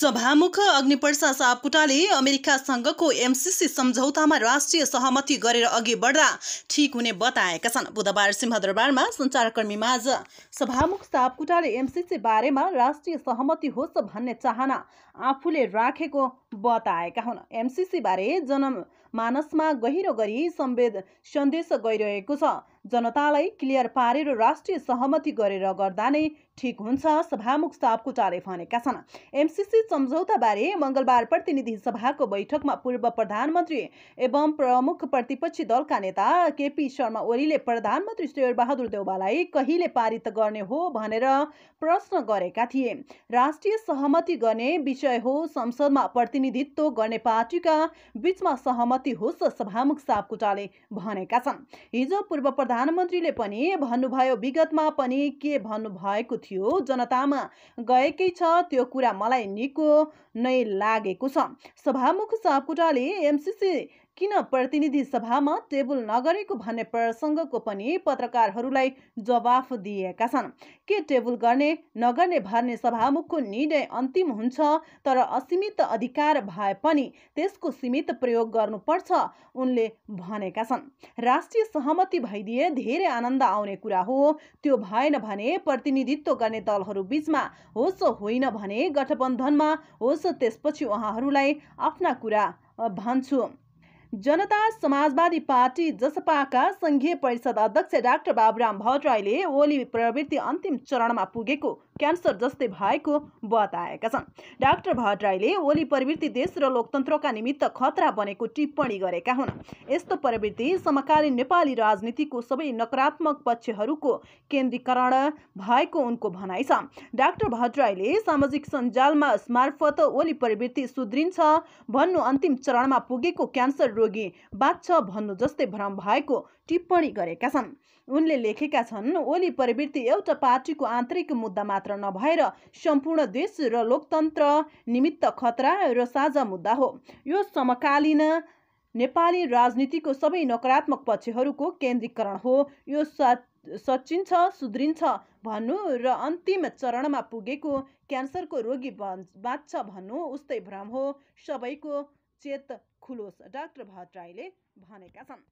सभामुख अग्निप्रसाद सापकोटाले अमेरिकासँगको एमसिसी सम्झौतामा राष्ट्रिय सहमति गरेर अघि बढ्दा ठिक हुने बताएका छन् बुधबार सिंहदरबारमा सञ्चारकर्मी माझ सभामुख सापकोटाले एमसिसी बारेमा राष्ट्रिय सहमति होस् भन्ने चाहना आफूले राखेको बताएका हुन् एमसिसीबारे जनमानसमा गहिरो गरी सम्वेद सन्देश गइरहेको छ जनतालाई क्लियर पारेर राष्ट्रिय सहमति गरेर गर्दा नै ठिक हुन्छ सभामुख सापकोटाले भनेका छन् एमसिसी सम्झौताबारे मङ्गलबार प्रतिनिधि सभाको बैठकमा पूर्व प्रधानमन्त्री एवं प्रमुख प्रतिपक्षी दलका नेता केपी शर्मा ओलीले प्रधानमन्त्री शेरबहादुर देउवालाई कहिले पारित गर्ने हो भनेर प्रश्न गरेका थिए राष्ट्रिय सहमति गर्ने विषय हो संसदमा प्रतिनिधित्व गर्ने पार्टीका बीचमा सहमति होस् सभामुख सापकोटाले भनेका छन् हिजो पूर्व प्रधानमन्त्रीले पनि भन्नुभयो विगतमा पनि के भन्नुभएको थियो जनतामा गएकै छ त्यो कुरा मलाई निको नै लागेको छ सभामुख सापकोटाले एमसिसी किन प्रतिनिधि सभामा टेबल नगरेको भन्ने प्रसङ्गको पनि पत्रकारहरूलाई जवाफ दिएका छन् के टेबल गर्ने नगर्ने भर्ने सभामुखको निर्णय अन्तिम हुन्छ तर असीमित अधिकार भए पनि त्यसको सीमित प्रयोग गर्नुपर्छ उनले भनेका छन् राष्ट्रिय सहमति भइदिए धेरै आनन्द आउने कुरा हो त्यो भएन भने प्रतिनिधित्व गर्ने दलहरू बिचमा होस् होइन भने गठबन्धनमा होस् त्यसपछि उहाँहरूलाई आफ्ना कुरा भन्छु जनता समाजवादी पार्टी जसपाका सङ्घीय परिषद अध्यक्ष डाक्टर बाबुराम भट्टराईले ओली प्रवृत्ति अन्तिम चरणमा पुगेको क्यान्सर जस्तै भएको बताएका छन् डाक्टर भट्टराईले ओली प्रवृत्ति देश र लोकतन्त्रका निमित्त खतरा बनेको टिप्पणी गरेका हुन् यस्तो प्रवृत्ति समकालीन नेपाली राजनीतिको सबै नकारात्मक पक्षहरूको केन्द्रीकरण भएको उनको भनाइ छ डाक्टर भट्टराईले सामाजिक सञ्जालमा मार्फत ओली प्रवृत्ति सुध्रिन्छ भन्नु अन्तिम चरणमा पुगेको क्यान्सर रोगी बाँच्छ भन्नु जस्तै भ्रम भएको टिप्पणी गरेका छन् उनले लेखेका छन् ओली प्रवृत्ति एउटा पार्टीको आन्तरिक मुद्दामा मात्र नभएर सम्पूर्ण देश र लोकतन्त्र निमित्त खतरा र साझा मुद्दा हो यो समकालीन नेपाली राजनीतिको सबै नकारात्मक पक्षहरूको केन्द्रीकरण हो यो सचिन्छ सुध्रिन्छ भन्नु र अन्तिम चरणमा पुगेको क्यान्सरको रोगी बाँच्छ भन्नु उस्तै भ्रम हो सबैको चेत खुलोस् डाक्टर भट्टराईले भनेका छन्